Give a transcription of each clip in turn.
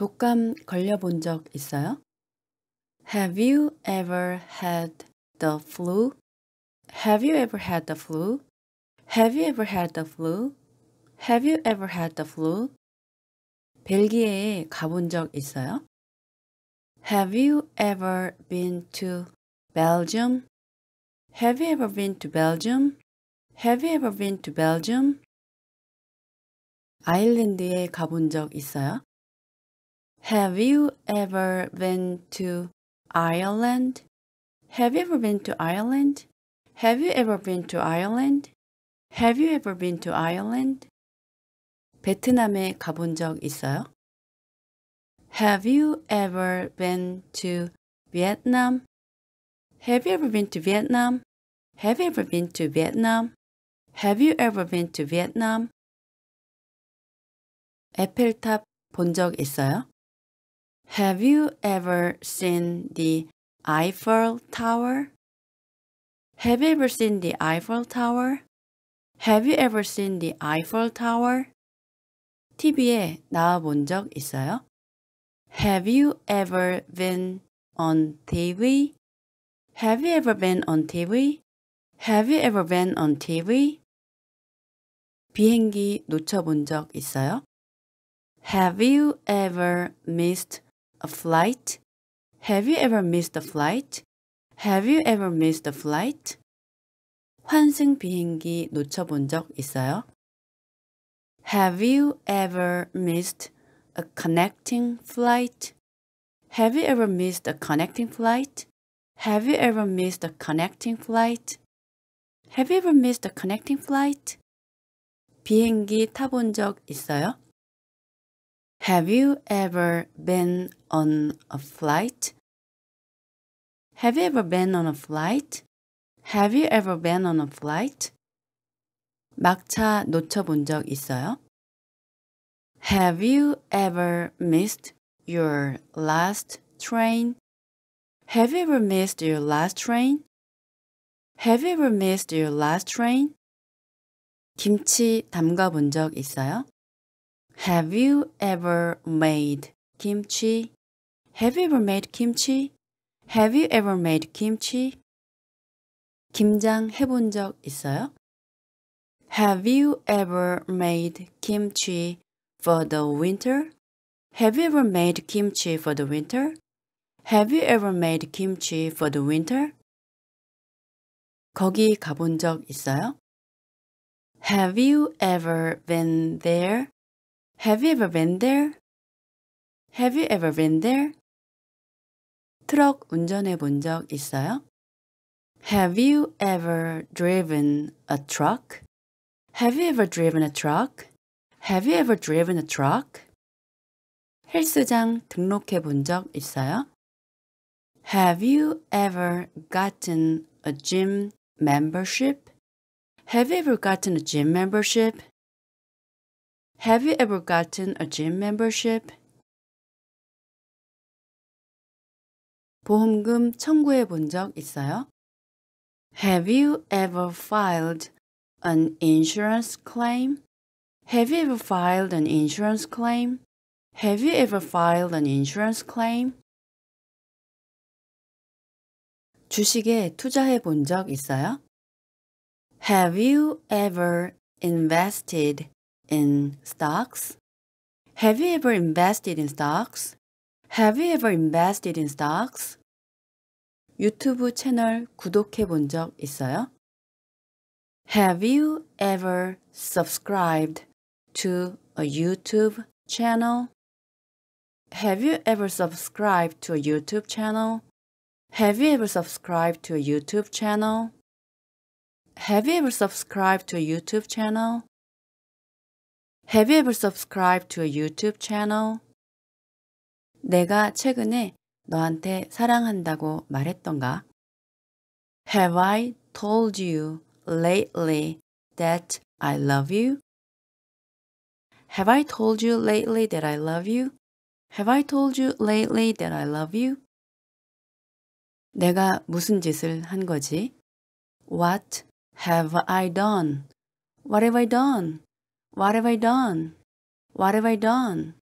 독감 걸려본 적 있어요? Have you ever had the flu? Have you ever had the flu? Have you ever had the flu? Have you ever had the flu? 벨기에 가본 적 있어요? Have you ever been to Belgium? Have you ever been to Belgium? Have you ever been to Belgium? 아일랜드에 가본 적 있어요? Have you ever been to Ireland? Have you ever been to Ireland? Have you ever been to Ireland? Have you ever been to Ireland? 베트남에 가본 적 있어요? Have you ever been to Vietnam? Have you ever been to Vietnam? Have you ever been to Vietnam? Have you ever been to Vietnam? 에펠탑 본 적 있어요? Have you ever seen the Eiffel Tower? Have you ever seen the Eiffel Tower? Have you ever seen the Eiffel Tower? TV에 나와 본 적 있어요? Have you ever been on TV? Have you ever been on TV? Have you ever been on TV? 비행기 놓쳐본 적 있어요? Have you ever missed a flight? Have you ever missed a flight? Have you ever missed a flight? 환승 비행기 놓쳐본 적 있어요? Have you ever missed a connecting flight? Have you ever missed a connecting flight? Have you ever missed a connecting flight? Have you ever missed a connecting flight? 비행기 타 본 적 있어요? Have you ever been on a flight? Have you ever been on a flight? Have you ever been on a flight? 막차 놓쳐본 적 있어요? Have you ever missed your last train? Have you ever missed your last train? Have you ever missed your last train? 김치 담가 적 있어요? Have you ever made kimchi? Have you ever made kimchi? Have you ever made kimchi? 김장 해본 적 있어요? Have you ever made kimchi for the winter? Have you ever made kimchi for the winter? Have you ever made kimchi for the winter? 거기 가본 적 있어요? Have you ever been there? Have you ever been there? Have you ever been there? 트럭 운전해 본 적 있어요? Have you ever driven a truck? Have you ever driven a truck? Have you ever driven a truck? 헬스장 등록해 본 적 있어요? Have you ever gotten a gym membership? Have you ever gotten a gym membership? Have you ever gotten a gym membership? 보험금 청구해 본 적 있어요? Have you ever filed an insurance claim? Have you ever filed an insurance claim? Have you ever filed an insurance claim? 주식에 투자해 본 적 있어요? Have you ever invested in stocks? Have you ever invested in stocks? Have you ever invested in stocks? 유튜브 채널 구독해 본 적 있어요? Have you ever subscribed to a YouTube channel? Have you ever subscribed to a YouTube channel? Have you ever subscribed to a YouTube channel? Have you ever subscribed to a YouTube channel? Have you ever subscribed to a YouTube channel? 내가 최근에 너한테 사랑한다고 말했던가? Have I told you lately that I love you? Have I told you lately that I love you? Have I told you lately that I love you? 내가 무슨 짓을 한 거지? What have I done? What have I done? What have I done? What have I done?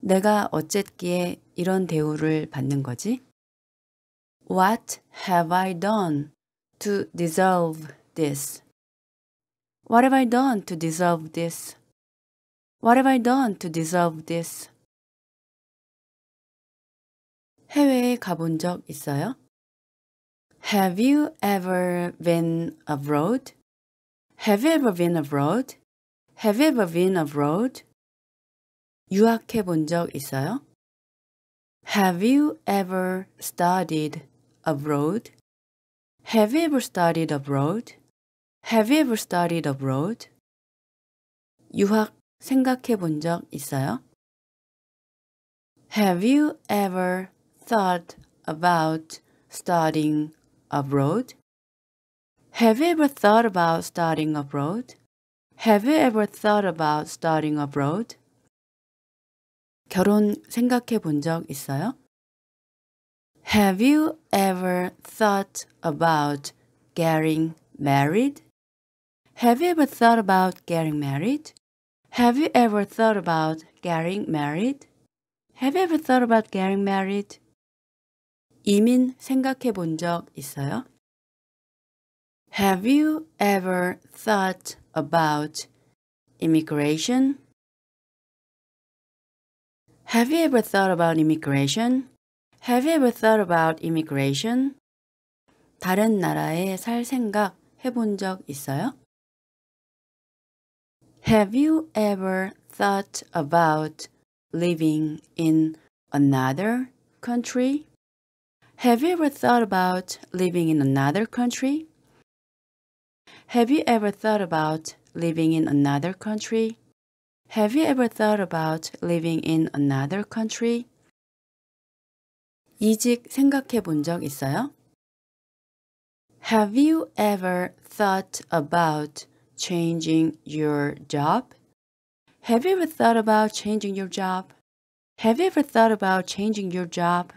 내가 어쨌기에 이런 대우를 받는 거지? What have I done to deserve this? What have I done to deserve this? What have I done to deserve this? 해외에 가본 적 있어요? Have you ever been abroad? Have you ever been abroad? Have you ever been abroad? 유학해 본 적 있어요? Have you ever studied abroad? Have you ever studied abroad? Have you ever studied abroad? 유학 생각해 본 적 있어요? Have you ever thought about studying abroad? Have you ever thought about studying abroad? Have you ever thought about studying abroad? 결혼 생각해 본 적 있어요? Have you ever thought about getting married? Have you ever thought about getting married? Have you ever thought about getting married? Have you ever thought about getting married? 이민 생각해 본 적 있어요? Have you ever thought about immigration? Have you ever thought about immigration? Have you ever thought about immigration? 다른 나라에 살 생각 해본 적 있어요? Have you ever thought about living in another country? Have you ever thought about living in another country? Have you ever thought about living in another country? Have you ever thought about living in another country? 이직 생각해 본 적 있어요? Have you ever thought about changing your job? Have you ever thought about changing your job? Have you ever thought about changing your job?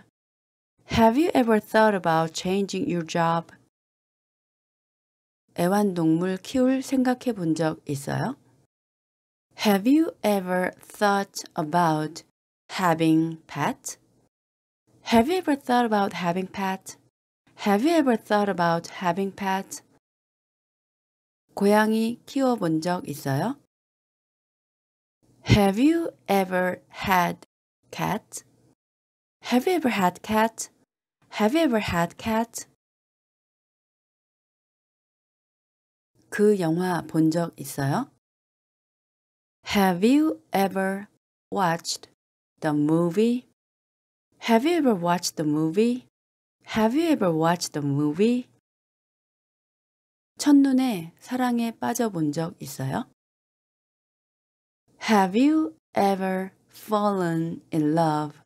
Have you ever thought about changing your job? 애완동물 키울 생각해 본 적 있어요? Have you ever thought about having pet? Have you ever thought about having pet? Have you ever thought about having pet? 고양이 키워 본 적 있어요? Have you ever had cat? Have you ever had cat? Have you ever had cat? 그 영화 본 적 있어요? Have you ever watched the movie? Have you ever watched the movie? Have you ever watched the movie? 첫눈에 사랑에 빠져본 적 있어요? Have you ever fallen in love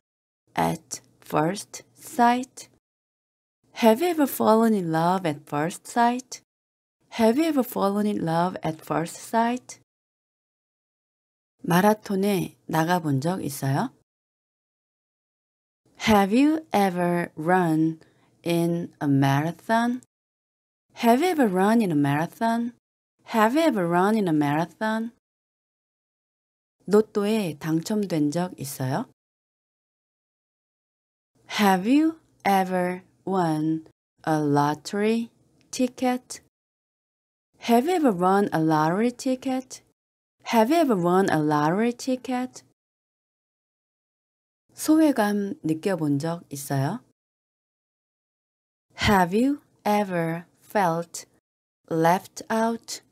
at first sight? Have you ever fallen in love at first sight? Have you ever fallen in love at first sight? 마라톤에 나가본 적 있어요? Have you ever run in a marathon? Have you ever run in a marathon? Have you ever run in a marathon? 로또에 당첨된 적 있어요? Have you ever won a lottery ticket? Have you ever won a lottery ticket? Have you ever won a lottery ticket? 소외감 느껴본 적 있어요? Have you ever felt left out?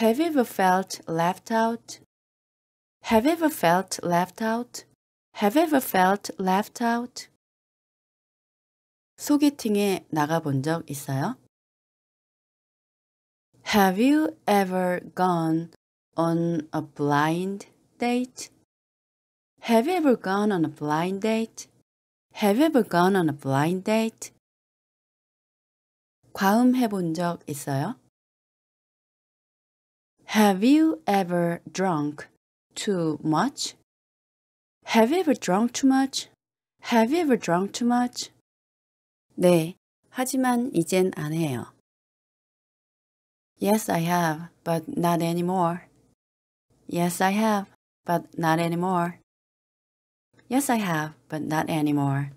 Have you ever felt left out? Have you ever felt left out? Have you ever felt left out? 소개팅에 나가본 적 있어요? Have you ever gone on a blind date? Have you ever gone on a blind date? Have you ever gone on a blind date? 과음 해본 적 있어요? Have you ever drunk too much? Have you ever drunk too much? Have you ever drunk too much? 네, 하지만 이젠 안 해요. Yes, I have, but not anymore. Yes, I have, but not anymore. Yes, I have, but not anymore.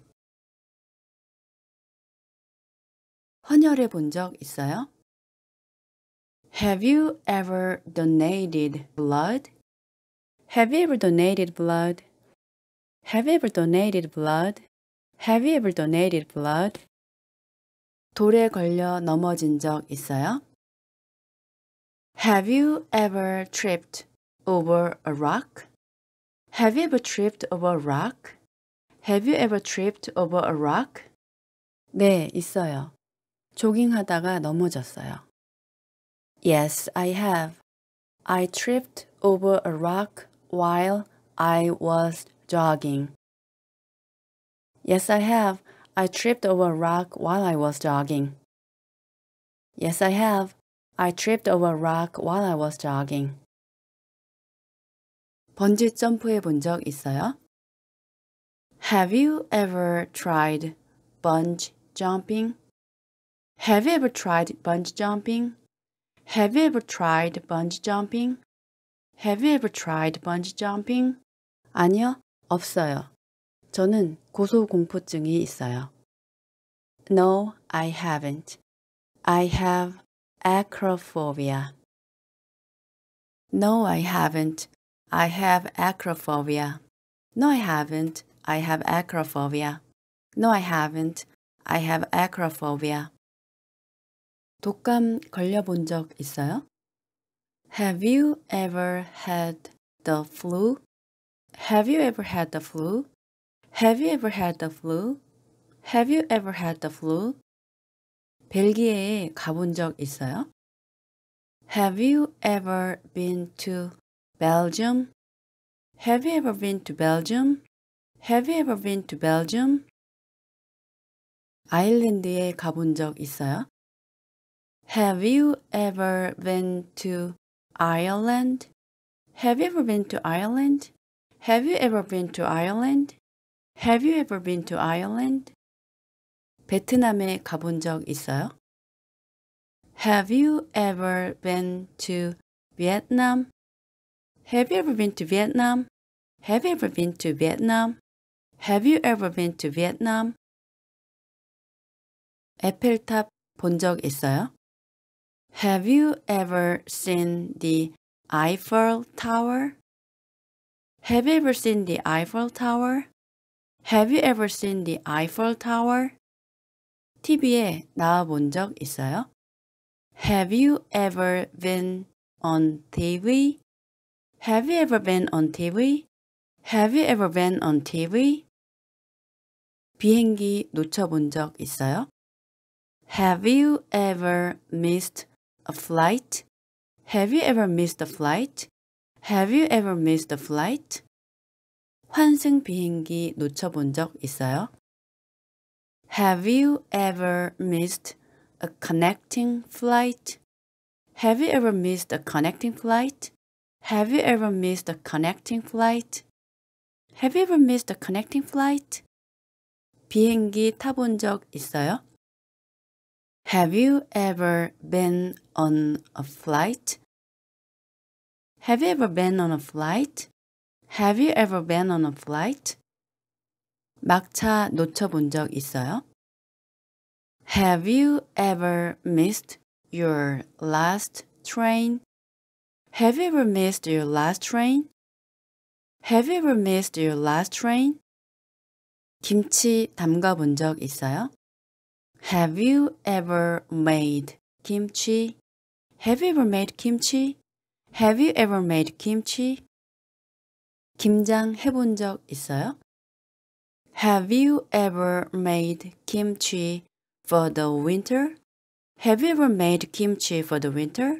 헌혈해 있어요? Have you ever donated blood? Have you ever donated blood? Have you ever donated blood? Have you ever donated blood? 돌에 걸려 넘어진 적 있어요? Have you ever tripped over a rock? Have you ever tripped over a rock? Have you ever tripped over a rock? 네, 있어요. 조깅하다가 넘어졌어요. Yes, I have. I tripped over a rock while I was jogging. Yes, I have. I tripped over a rock while I was jogging. Yes, I have. I tripped over a rock while I was jogging. 번지 점프해 있어요? Have you ever tried bungee jumping? Have you ever tried bungee jumping? Have you ever tried bungee jumping? Have you ever tried bungee jumping? 아니요, 없어요. 저는 고소공포증이 있어요. No, I haven't. I have acrophobia. No, I haven't. I have acrophobia. No, I haven't. I have acrophobia. No, I haven't. I have acrophobia. 독감 걸려본 적 있어요? Have you ever had the flu? Have you ever had the flu? Have you ever had the flu? Have you ever had the flu? 벨기에에 가본 적 있어요? Have you ever been to Belgium? Have you ever been to Belgium? Have you ever been to Belgium? 아일랜드에 가본 적 있어요? Have you ever been to Ireland? Have you ever been to Ireland? Have you ever been to Ireland? Have you ever been to Ireland? 베트남에 가본 적 있어요? Have you ever been to Vietnam? Have you ever been to Vietnam? Have you ever been to Vietnam? Have you ever been to Vietnam? 에펠탑 본 적 있어요? Have you ever seen the Eiffel Tower? Have you ever seen the Eiffel Tower? Have you ever seen the Eiffel Tower? TV에 나와 본적 있어요? Have you ever been on TV? Have you ever been on TV? Have you ever been on TV? 비행기 놓쳐본 적 있어요? Have you ever missed a flight? Have you ever missed a flight? Have you ever missed a flight? 환승 비행기 놓쳐본 적 있어요? Have you ever missed a connecting flight? Have you ever missed a connecting flight? Have you ever missed a connecting flight? Have you ever missed a connecting flight? 비행기 타본 적 있어요? Have you ever been on a flight? Have you ever been on a flight? Have you ever been on a flight? 막차 놓쳐본 적 있어요? Have you ever missed your last train? Have you ever missed your last train? Have you ever missed your last train? 김치 담가 본 적 있어요? Have you ever made kimchi? Have you ever made kimchi? Have you ever made kimchi? 김장 해본 적 있어요? Have you ever made kimchi for the winter? Have you ever made kimchi for the winter?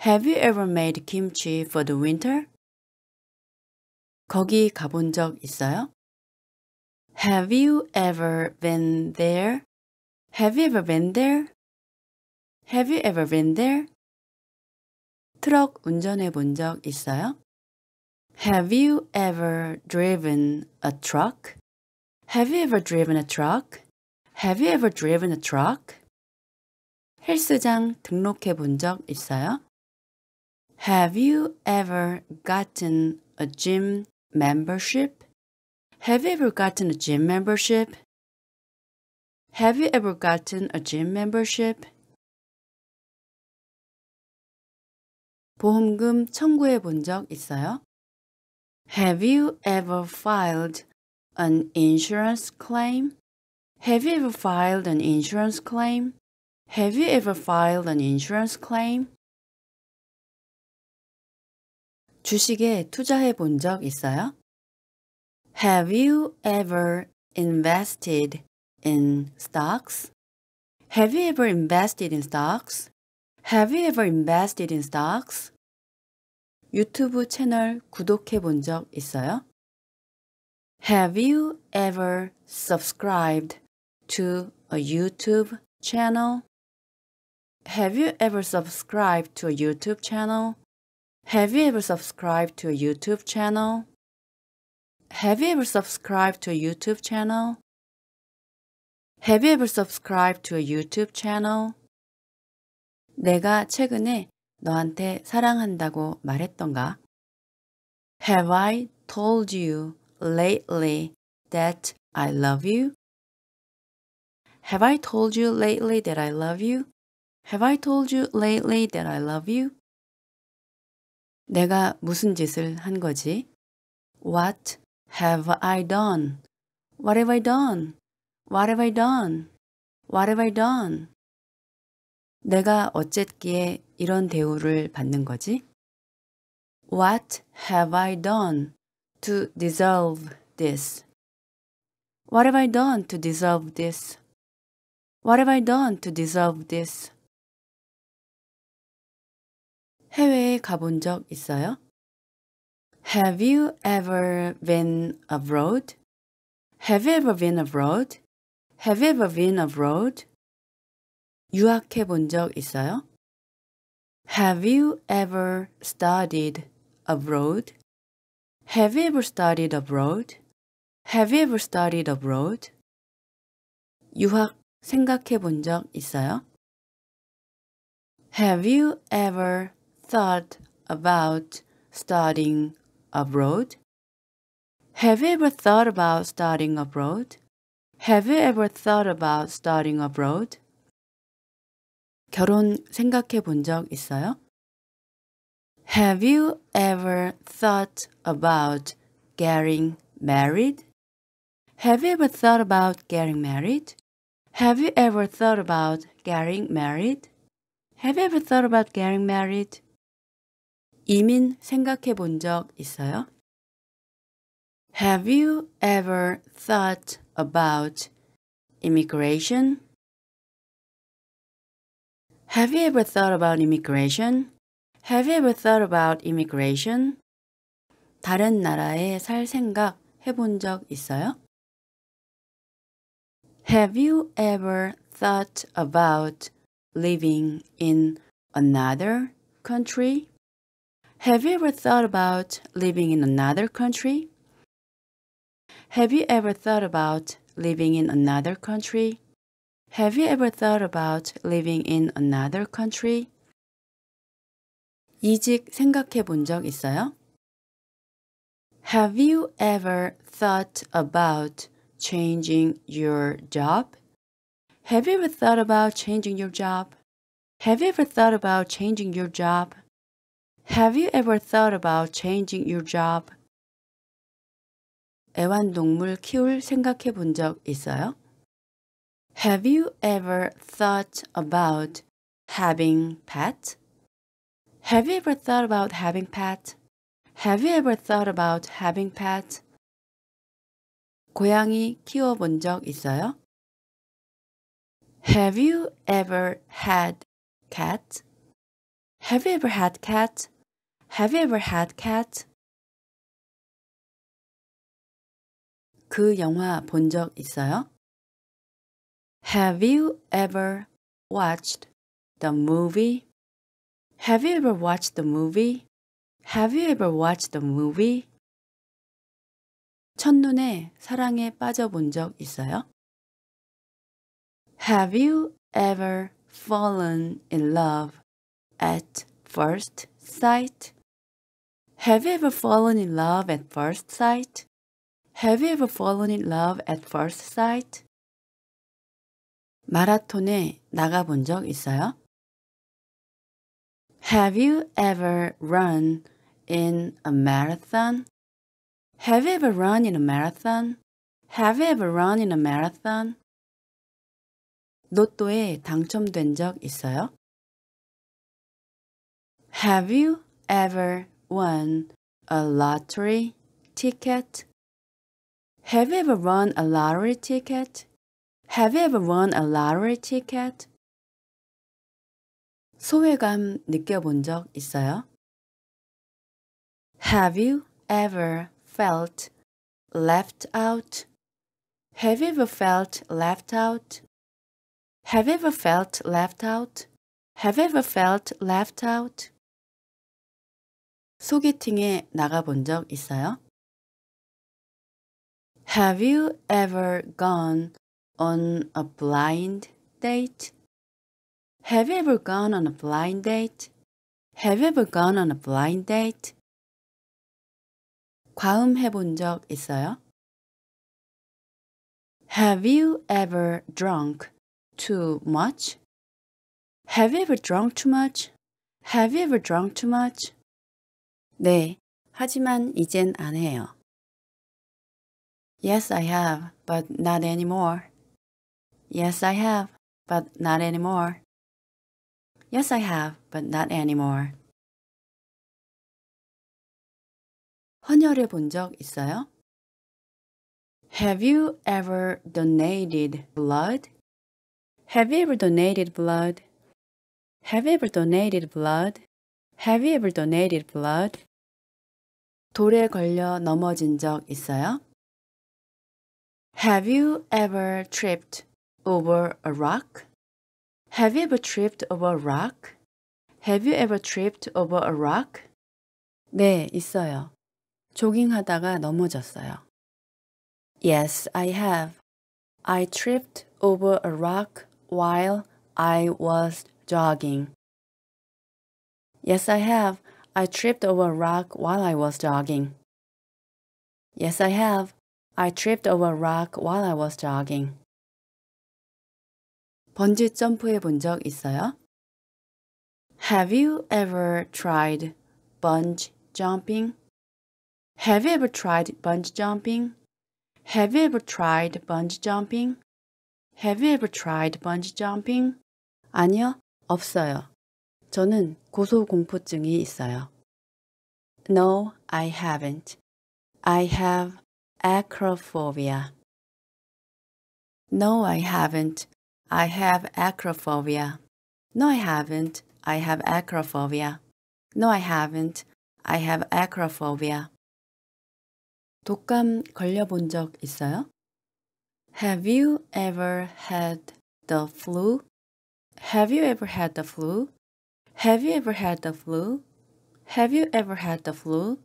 Have you ever made kimchi for the winter? 거기 가본 적 있어요? Have you ever been there? Have you ever been there? Have you ever been there? 트럭 운전해 본 적 있어요? Have you ever driven a truck? Have you ever driven a truck? Have you ever driven a truck? 헬스장 등록해 본 있어요? Have you ever gotten a gym membership? Have you ever gotten a gym membership? Have you ever gotten a gym membership? 보험금 청구해 있어요? Have you ever filed an insurance claim? Have you ever filed an insurance claim? Have you ever filed an insurance claim? 주식에 투자해 본 적 있어요? Have you ever invested in stocks? Have you ever invested in stocks? Have you ever invested in stocks? 유튜브 채널 구독해 본 적 있어요? Have you ever subscribed to a YouTube channel? Have you ever subscribed to a YouTube channel? Have you ever subscribed to a YouTube channel? Have you ever subscribed to a YouTube channel? Have you ever subscribed to a YouTube channel? 내가 최근에 너한테 사랑한다고 말했던가? Have I told you lately that I love you? Have I told you lately that I love you? Have I told you lately that I love you? 내가 무슨 짓을 한 거지? What have I done? What have I done? What have I done? What have I done? 내가 어쨌기에 이런 대우를 받는 거지? What have I done? to dissolve this? What have I done to dissolve this? What have I done to dissolve this? 해외에 가본 적 있어요? Have you ever been abroad? Have you ever been abroad? Have you ever been abroad? 유학해 본 적 있어요? Have you ever studied abroad? Have you ever studied abroad? Have you ever studied abroad? 유학 생각해 본 적 있어요? Have you ever thought about studying abroad? Have you ever thought about studying abroad? Have you ever thought about studying abroad? 결혼 생각해 본 적 있어요? Have you ever thought about getting married? Have you ever thought about getting married? Have you ever thought about getting married? Have you ever thought about getting married? 이민 생각해 본 적 있어요? Have you ever thought about immigration? Have you ever thought about immigration? Have you ever thought about immigration? 다른 나라에 살 생각 해본 적 있어요? Have you ever thought about living in another country? Have you ever thought about living in another country? Have you ever thought about living in another country? Have you ever thought about living in another country? 이직 생각해 본 적 있어요? Have you ever thought about changing your job? Have you ever thought about changing your job? Have you ever thought about changing your job? Have you ever thought about changing your job? 애완동물 키울 생각해 본 적 있어요? Have you ever thought about having pet? Have you ever thought about having pet? Have you ever thought about having pet? 고양이 키워본 적 있어요? Have you ever had cat? Have you ever had cat? Have you ever had cat? 그 영화 본 적 있어요? Have you ever watched the movie? Have you ever watched the movie? Have you ever watched the movie? 첫눈에 사랑에 빠져본 적 있어요? Have you ever fallen in love at first sight? Have you ever fallen in love at first sight? Have you ever fallen in love at first sight? 마라톤에 나가본 적 있어요? Have you ever run in a marathon? Have you ever run in a marathon? Have you ever run in a marathon? 로또에 당첨된 적 있어요? Have you ever won a lottery ticket? Have you ever won a lottery ticket? Have you ever won a lottery ticket? 소외감 느껴본 적 있어요? Have you ever felt left out? Have you ever felt left out? Have you ever felt left out? Have you ever felt left out? 소개팅에 나가본 적 있어요? Have you ever gone on a blind date? Have you ever gone on a blind date? Have you ever gone on a blind date? 과음 해본 적 있어요? Have you ever drunk too much? Have you ever drunk too much? Have you ever drunk too much? 네, 하지만 이젠 안 해요. Yes, I have, but not anymore. Yes, I have, but not anymore. Yes, I have, but not anymore. 헌혈해 있어요? Have you ever donated blood? Have you ever donated blood? Have you ever donated blood? Have you ever donated blood? 돌에 걸려 넘어진 적 있어요? Have you ever tripped over a rock? Have you ever tripped over a rock? Have you ever tripped over a rock? 네, 있어요. 조깅하다가 넘어졌어요. Yes, I have. I tripped over a rock while I was jogging. Yes, I have. I tripped over a rock while I was jogging. Yes, I have. I tripped over a rock while I was jogging. 번지 점프해 본 적 있어요? Have you ever tried bungee jumping? Have you ever tried bungee jumping? Have you ever tried bungee jumping? Have you ever tried bungee jumping? 아니요, 없어요. 저는 고소공포증이 있어요. No, I haven't. I have acrophobia. No, I haven't. I have acrophobia. No, I haven't. I have acrophobia. No, I haven't. I have acrophobia. 독감 걸려본 적 있어요? Have you ever had the flu? Have you ever had the flu? Have you ever had the flu? Have you ever had the flu?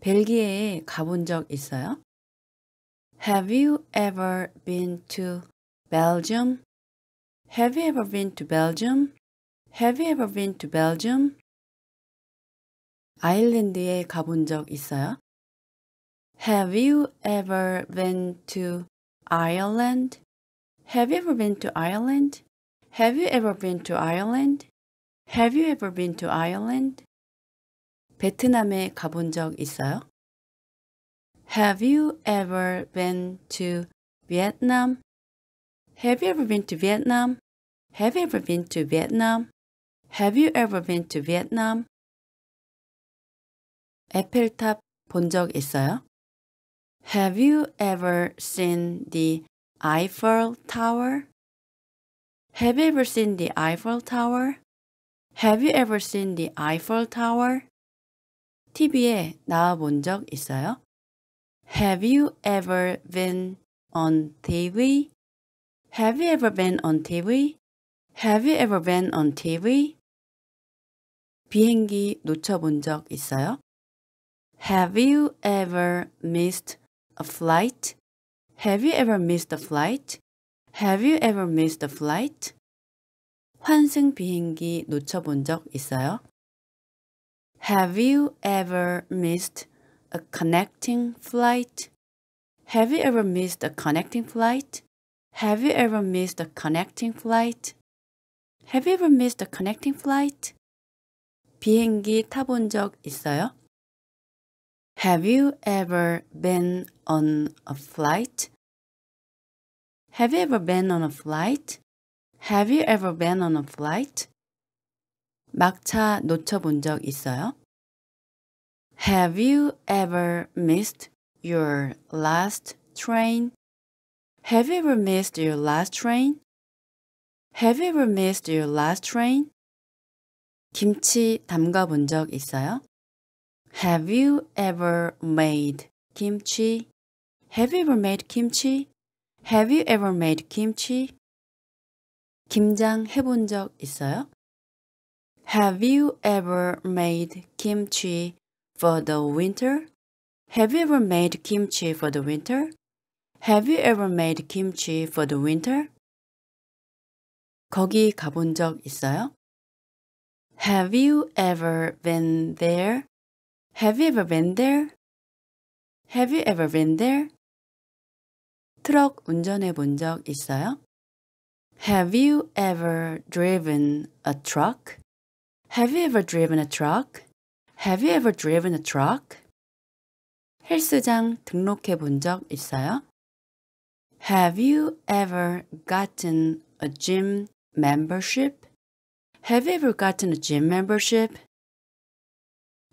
벨기에 가본 적 있어요? Have you ever been to Belgium? Have you ever been to Belgium? Have you ever been to Belgium? 아일랜드에 가본 적 있어요? Have you ever been to Ireland? Have you ever been to Ireland? Have you ever been to Ireland? Have you ever been to Ireland? 베트남에 가본 적 있어요? Have you ever been to Vietnam? Have you ever been to Vietnam? Have you ever been to Vietnam? Have you ever been to Vietnam? 에펠탑 본 있어요? Have you ever seen the Eiffel Tower? Have you ever seen the Eiffel Tower? Have you ever seen the Eiffel Tower? TV에 나와 본적 있어요? Have you ever been on TV? Have you ever been on TV? Have you ever been on TV? 비행기 놓쳐본 적 있어요? Have you ever missed a flight? Have you ever missed a flight? Have you ever missed a flight? 환승 비행기 놓쳐본 적 있어요? Have you ever missed a connecting flight? Have you ever missed a connecting flight? Have you ever missed a connecting flight? Have you ever missed a connecting flight? 비행기 타본 적 있어요? Have you ever been on a flight? Have you ever been on a flight? Have you ever been on a flight? 막차 놓쳐본 적 있어요? Have you ever missed your last train? Have you ever missed your last train? Have you ever missed your last train? 김치 담가 본 적 있어요? Have you ever made kimchi? Have you ever made kimchi? Have you ever made kimchi? 김장 해 본 적 있어요? Have you ever made kimchi for the winter? Have you ever made kimchi for the winter? Have you ever made kimchi for the winter? 거기 가본 적 있어요? Have you ever been there? Have you ever been there? Have you ever been there? 트럭 운전해 본 적 있어요? Have you ever driven a truck? Have you ever driven a truck? Have you ever driven a truck? 헬스장 등록해 본 적 있어요? Have you ever gotten a gym membership? Have you ever gotten a gym membership?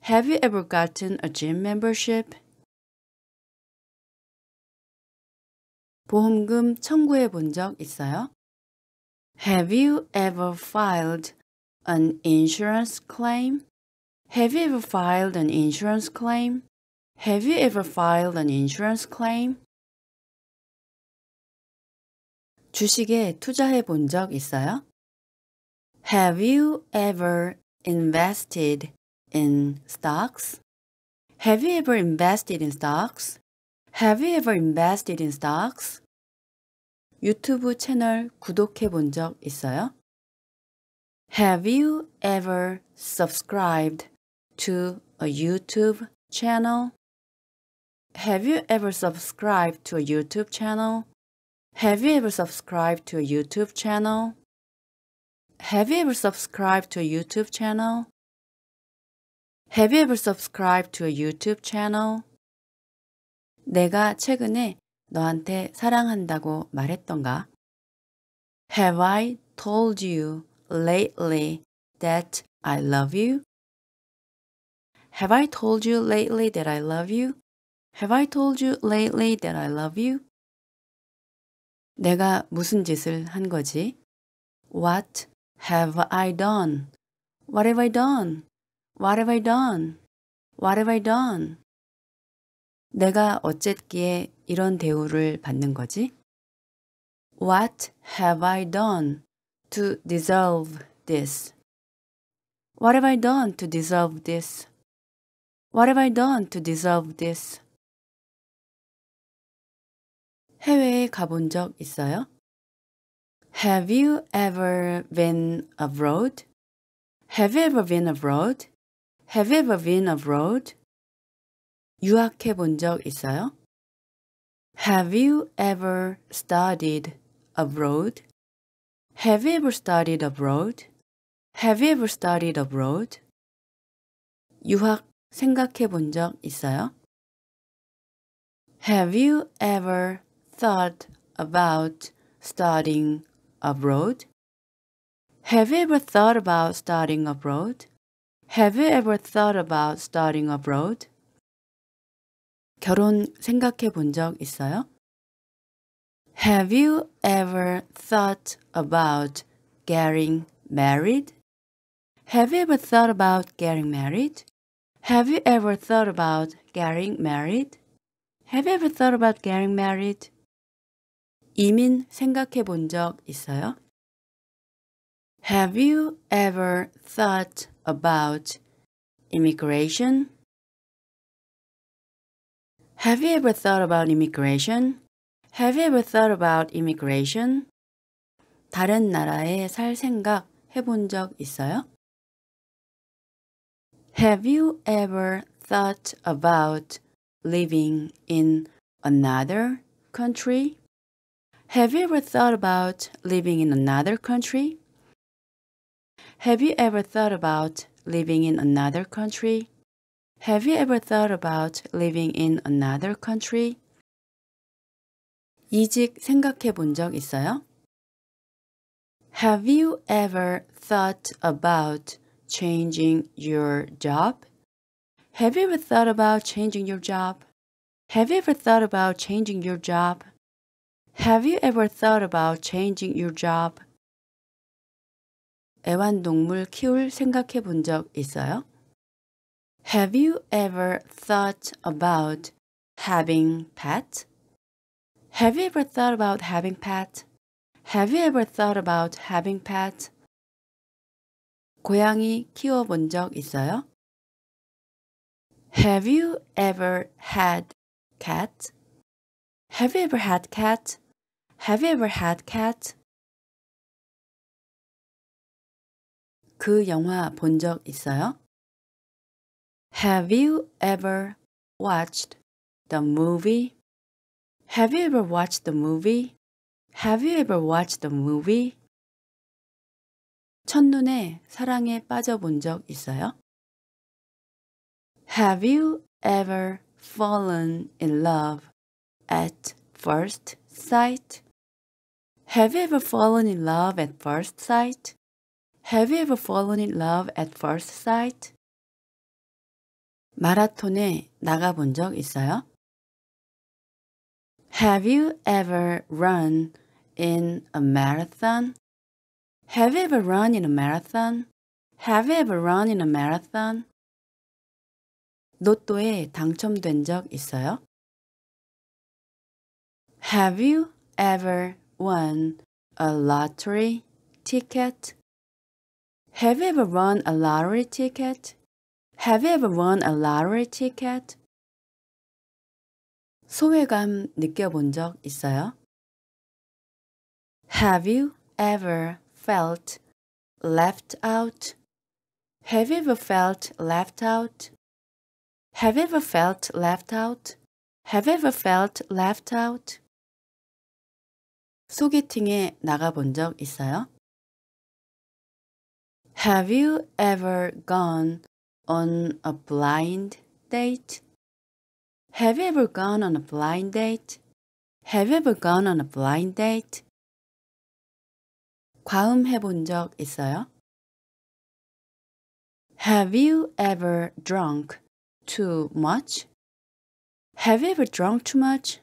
Have you ever gotten a gym membership? 보험금 청구해 본 있어요? Have you ever filed an insurance claim? Have you ever filed an insurance claim? Have you ever filed an insurance claim? 주식에 투자해 본 적 있어요? Have you ever invested in stocks? Have you ever invested in stocks? Have you ever invested in stocks? 유튜브 채널 구독해 본 적 있어요? Have you ever subscribed to a YouTube channel? Have you ever subscribed to a YouTube channel? Have you ever subscribed to a YouTube channel? Have you ever subscribed to a YouTube channel? Have you ever subscribed to a YouTube channel? 내가 최근에 너한테 사랑한다고 말했던가? Have I told you lately that I love you? Have I told you lately that I love you? Have I told you lately that I love you? 내가 무슨 짓을 한 거지? What have I done? What have I done? What have I done? What have I done? 내가 어쨌기에 이런 대우를 받는 거지? What have I done to deserve this? What have I done to deserve this? What have I done to deserve this? 해외에 가본 적 있어요? Have you ever been abroad? Have you ever been abroad? Have you ever been abroad? 유학해 본 적 있어요? Have you ever studied abroad? Have you ever studied abroad? Have you ever studied abroad? 유학 생각해 본 적 있어요? Have you ever thought about studying abroad? Have you ever thought about studying abroad? Have you ever thought about studying abroad? 결혼 생각해 본 적 있어요? Have you ever thought about getting married? Have you ever thought about getting married? Have you ever thought about getting married? Have you ever thought about getting married? 이민 생각해 본 적 있어요? Have you ever thought about immigration? Have you ever thought about immigration? Have you ever thought about immigration? 다른 나라에 살 생각 해본 적 있어요? Have you ever thought about living in another country? Have you ever thought about living in another country? Have you ever thought about living in another country? Have you ever thought about living in another country? 이직 생각해 본 적 있어요? Have you ever thought about changing your job? Have you ever thought about changing your job? Have you ever thought about changing your job? Have you ever thought about changing your job? 애완동물 키울 생각해 본 적 있어요? Have you ever thought about having pet? Have you ever thought about having pet? Have you ever thought about having pet? 고양이 키워 본 적 있어요? Have you ever had cat? Have you ever had cat? Have you ever had cat? 그 영화 본 적 있어요? Have you ever watched the movie? Have you ever watched the movie? Have you ever watched the movie? 첫눈에 사랑에 빠져본 적 있어요? Have you ever fallen in love at first sight? Have you ever fallen in love at first sight? Have you ever fallen in love at first sight? 마라톤에 나가본 적 있어요? Have you ever run in a marathon? Have you ever run in a marathon? Have you ever run in a marathon? 로또에 당첨된 적 있어요? Have you ever won a lottery ticket? Have you ever won a lottery ticket? Have you ever won a lottery ticket? 소외감 느껴본 적 있어요? Have you ever felt left out? Have you ever felt left out? Have you ever felt left out? Have you ever felt left out? 소개팅에 나가본 적 있어요? Have you ever gone on a blind date? Have you ever gone on a blind date? Have you ever gone on a blind date? 과음해 본적 있어요? Have you ever drunk too much? Have you ever drunk too much?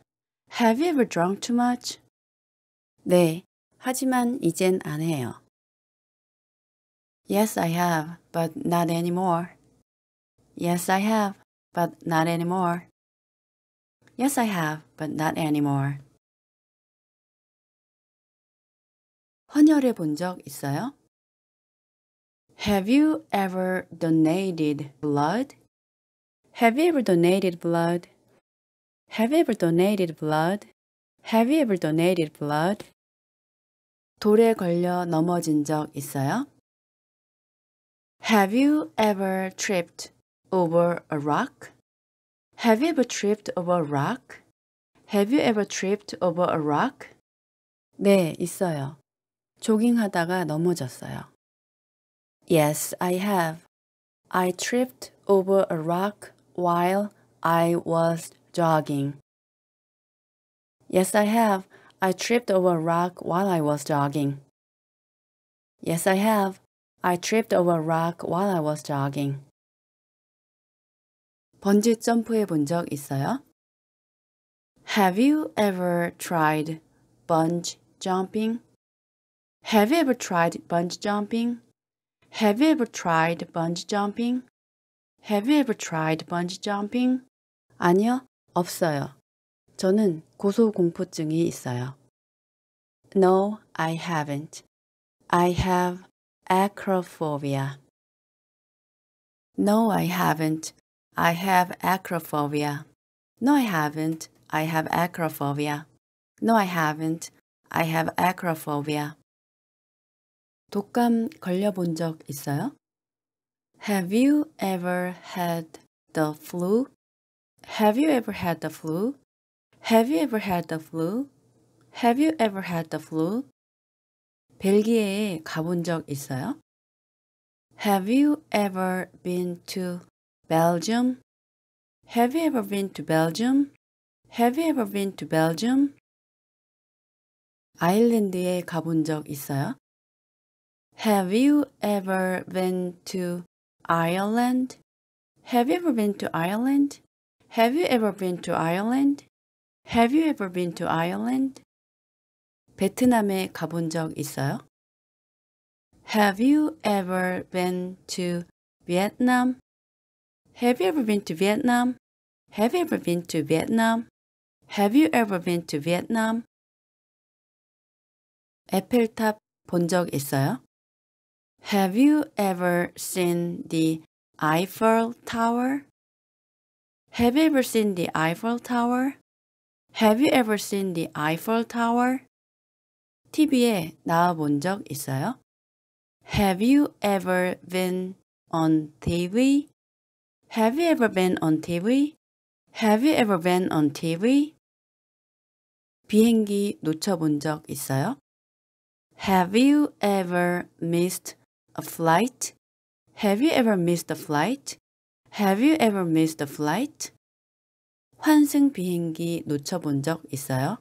Have you ever drunk too much? 네, 하지만 이젠 안 해요. Yes, I have, but not anymore. Yes, I have, but not anymore. Yes, I have, but not anymore. 헌혈해 본 적 있어요? Have you ever donated blood? Have you ever donated blood? Have you ever donated blood? Have you ever donated blood? 돌에 걸려 넘어진 적 있어요? Have you ever tripped over a rock? Have you ever tripped over a rock? Have you ever tripped over a rock? 네, 있어요. 조깅하다가 넘어졌어요. Yes, I have. I tripped over a rock while I was jogging. Yes, I have. I tripped over a rock while I was jogging. Yes, I have. I tripped over a rock while I was jogging. 번지 점프해 있어요? Have you ever tried bungee jumping? Have you ever tried bungee jumping? Have you ever tried bungee jumping? Have you ever tried bungee jumping? 아니요, 없어요. 저는 고소공포증이 있어요. No, I haven't. I have acrophobia. No, I haven't. I have acrophobia. No, I haven't. I have acrophobia. No, I haven't. I have acrophobia. 독감 걸려본 적 있어요? Have you ever had the flu? Have you ever had the flu? Have you ever had the flu? Have you ever had the flu? 벨기에 가본 적 있어요? Have you ever been to Belgium? Have you ever been to Belgium? Have you ever been to Belgium? 아일랜드에 가본 적 있어요? Have you ever been to Ireland? Have you ever been to Ireland? Have you ever been to Ireland? Have you ever been to Ireland? 베트남에 가본 적 있어요? Have you ever been to Vietnam? Have you ever been to Vietnam? Have you ever been to Vietnam? Have you ever been to Vietnam? 에펠탑 본 있어요? Have you ever seen the Eiffel Tower? Have you ever seen the Eiffel Tower? Have you ever seen the Eiffel Tower? TV에 나와 본 적 있어요? Have you ever been on TV? Have you ever been on TV? Have you ever been on TV? 비행기 놓쳐본 적 있어요? Have you ever missed a flight? Have you ever missed a flight? Have you ever missed a flight? 환승 비행기 놓쳐본 적 있어요?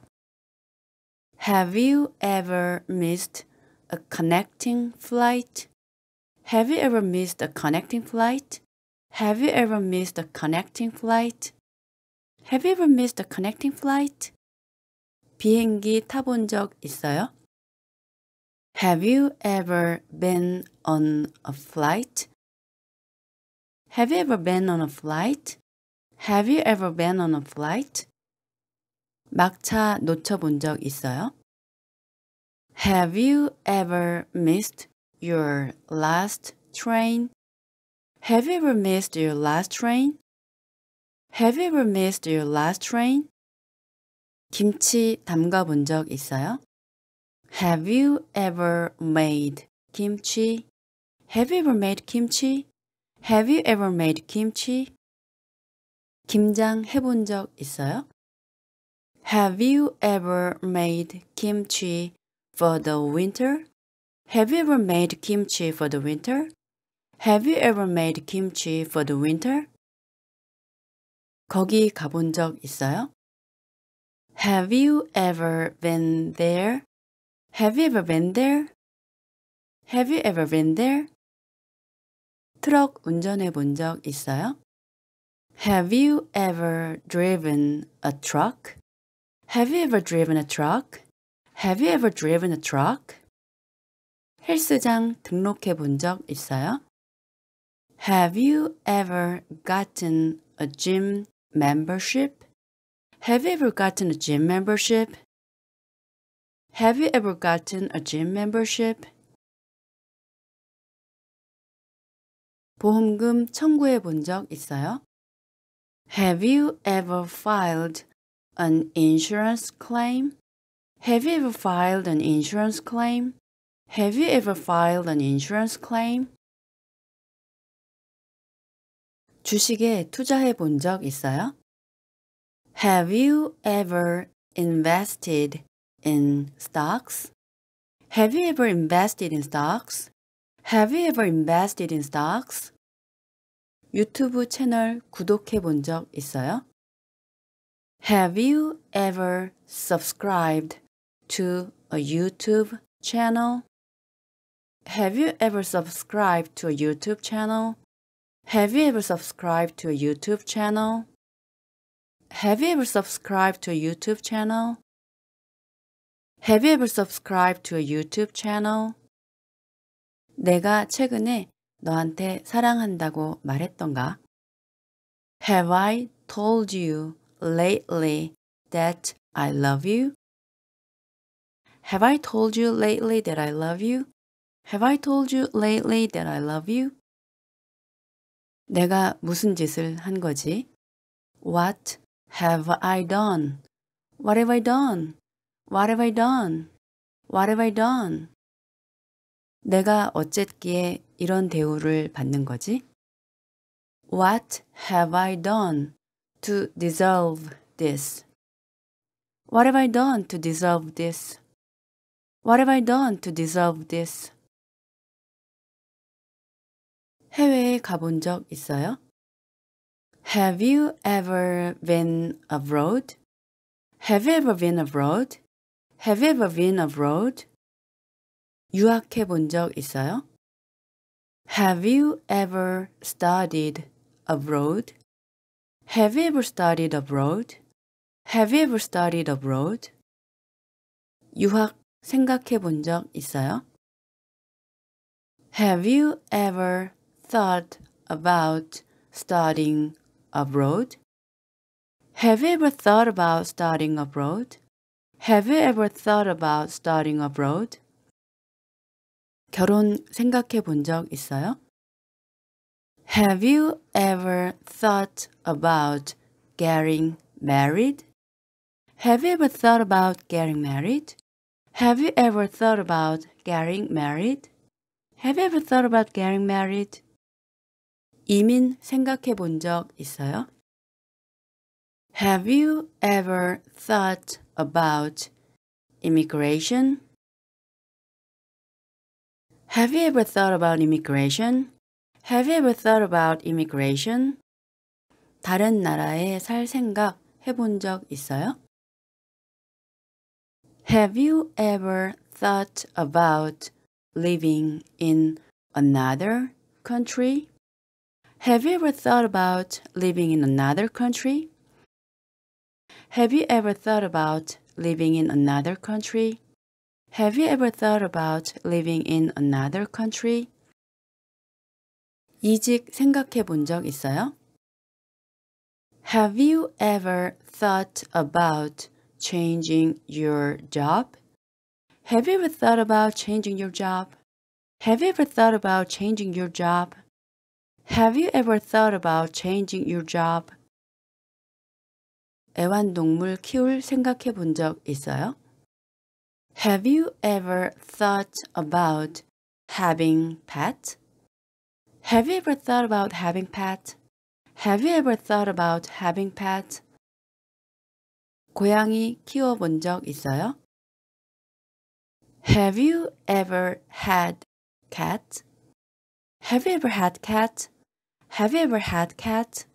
Have you ever missed a connecting flight? Have you ever missed a connecting flight? Have you ever missed a connecting flight? Have you ever missed a connecting flight? 비행기 타본 적 있어요? Have you ever been on a flight? Have you ever been on a flight? Have you ever been on a flight? 막차 놓쳐본 적 있어요? Have you ever missed your last train? Have you ever missed your last train? Have you ever missed your last train? 김치 담가 본 적 있어요? Have you ever made kimchi? Have you ever made kimchi? Have you ever made kimchi? 김장 해본 적 있어요? Have you ever made kimchi for the winter? Have you ever made kimchi for the winter? Have you ever made kimchi for the winter? 거기 가본 적 있어요? Have you ever been there? Have you ever been there? Have you ever been there? 트럭 운전해 본 적 있어요? Have you ever driven a truck? Have you ever driven a truck? Have you ever driven a truck? 헬스장 등록해 본 있어요? Have you ever gotten a gym membership? Have you ever gotten a gym membership? Have you ever gotten a gym membership? 보험금 청구해 있어요? Have you ever filed an insurance claim? Have you ever filed an insurance claim? Have you ever filed an insurance claim? 주식에 투자해 본 적 있어요? Have you ever invested in stocks? Have you ever invested in stocks? Have you ever invested in stocks? 유튜브 채널 구독해 본 적 있어요? Have you ever subscribed to a YouTube channel? Have you ever subscribed to a YouTube channel? Have you ever subscribed to a YouTube channel? Have you ever subscribed to a YouTube channel? Have you ever subscribed to a YouTube channel? 내가 최근에 너한테 사랑한다고 말했던가? Have I told you lately that I love you? Have I told you lately that I love you? Have I told you lately that I love you? 내가 무슨 짓을 한 거지? What have I done? What have I done? What have I done? What have I done? 내가 어쨌기에 이런 대우를 받는 거지? What have I done to deserve this? What have I done to deserve this? What have I done to deserve this? 해외에 가본 적 있어요? Have you ever been abroad? Have you ever been abroad? Have you ever been abroad? 유학해 본 적 있어요? Have you ever studied abroad? Have you ever studied abroad? Have you ever studied abroad? 유학 생각해 본 적 있어요? Have you ever thought about studying abroad? Have you ever thought about studying abroad? Have you ever thought about studying abroad? 결혼 생각해 본 적 있어요? Have you ever thought about getting married? Have you ever thought about getting married? Have you ever thought about getting married? Have you ever thought about getting married? 이민 생각해 본 적 있어요? Have you ever thought about immigration? Have you ever thought about immigration? Have you ever thought about immigration? 다른 나라에 살 생각 해 본 적 있어요? Have you ever thought about living in another country? Have you ever thought about living in another country? Have you ever thought about living in another country? Have you ever thought about living in another country? 이직 생각해 본 적 있어요? Have you ever thought about changing your job? Have you ever thought about changing your job? Have you ever thought about changing your job? Have you ever thought about changing your job? 애완동물 키울 생각해 본 적 있어요? Have you ever thought about having pet? Have you ever thought about having pet? Have you ever thought about having pet? 고양이 키워본 적 있어요? Have you ever had cat? Have you ever had cat? Have you ever had cat?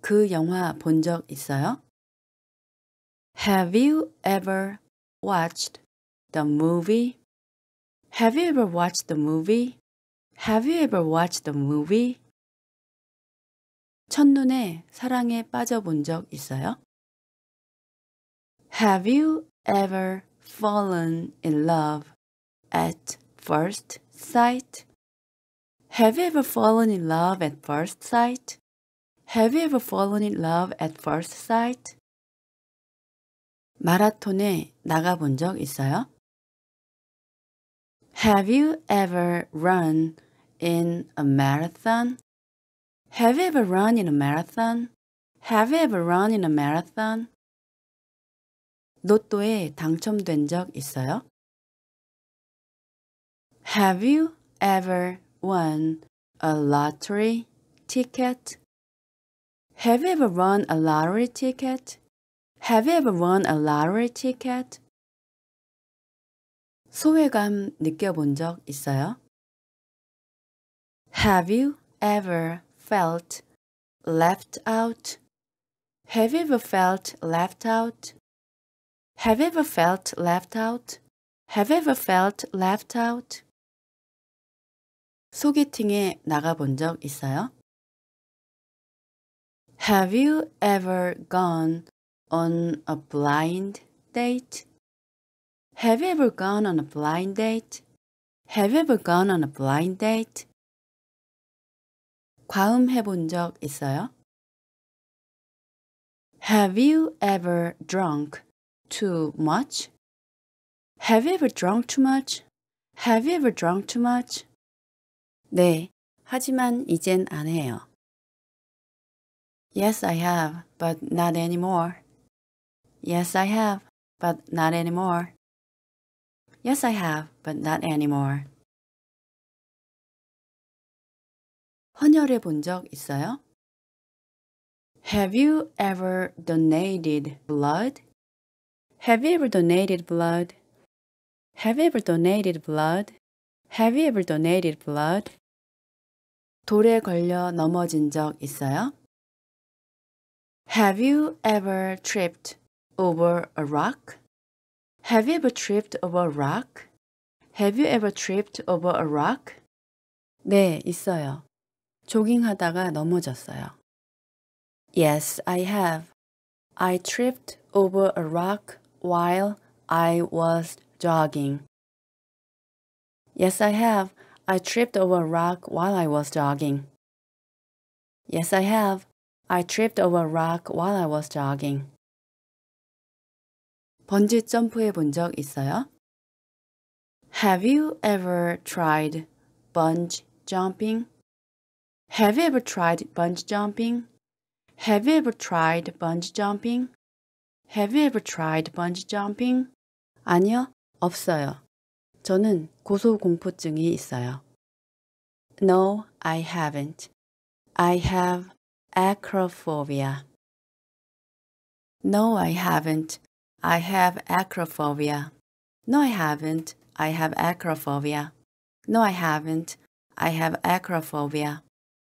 그 영화 본적 있어요? Have you ever watched the movie? Have you ever watched the movie? Have you ever watched the movie? 첫눈에 사랑에 빠져본 적 있어요? Have you ever fallen in love at first sight? Have you ever fallen in love at first sight? Have you ever fallen in love at first sight? 마라톤에 나가본 적 있어요? Have you ever run in a marathon? Have you ever run in a marathon? Have you ever run in a marathon? 로또에 당첨된 적 있어요? Have you ever won a lottery ticket? Have you ever won a lottery ticket? Have you ever won a lottery ticket? 소외감 느껴본 적 있어요? Have you ever felt left out? Have you ever felt left out? Have you ever felt left out? Have you ever felt left out? 소개팅에 나가본 적 있어요? Have you ever gone on a blind date? Have you ever gone on a blind date? Have you ever gone on a blind date? 과음 해본 적 있어요? Have you ever drunk too much? Have you ever drunk too much? Have you ever drunk too much? 네, 하지만 이젠 안 해요. Yes, I have, but not anymore. Yes, I have, but not anymore. Yes, I have, but not anymore. 헌혈해 있어요? Have you ever donated blood? Have you ever donated blood? Have you ever donated blood? Have you ever donated blood? 돌에 걸려 넘어진 적 있어요? Have you ever tripped over a rock? Have you ever tripped over a rock? Have you ever tripped over a rock? 네, 있어요. 조깅하다가 넘어졌어요. Yes, I have. I tripped over a rock while I was jogging. Yes, I have. I tripped over a rock while I was jogging. Yes, I have. I tripped over a rock while I was jogging. 번지 점프해 본 적 있어요? Have you ever tried bungee jumping? Have you ever tried bungee jumping? Have you ever tried bungee jumping? Have you ever tried bungee jumping? 아니요, 없어요. 저는 고소공포증이 있어요. No, I haven't. I have acrophobia. No, I haven't. I have acrophobia. No, I haven't. I have acrophobia. No, I haven't. I have acrophobia.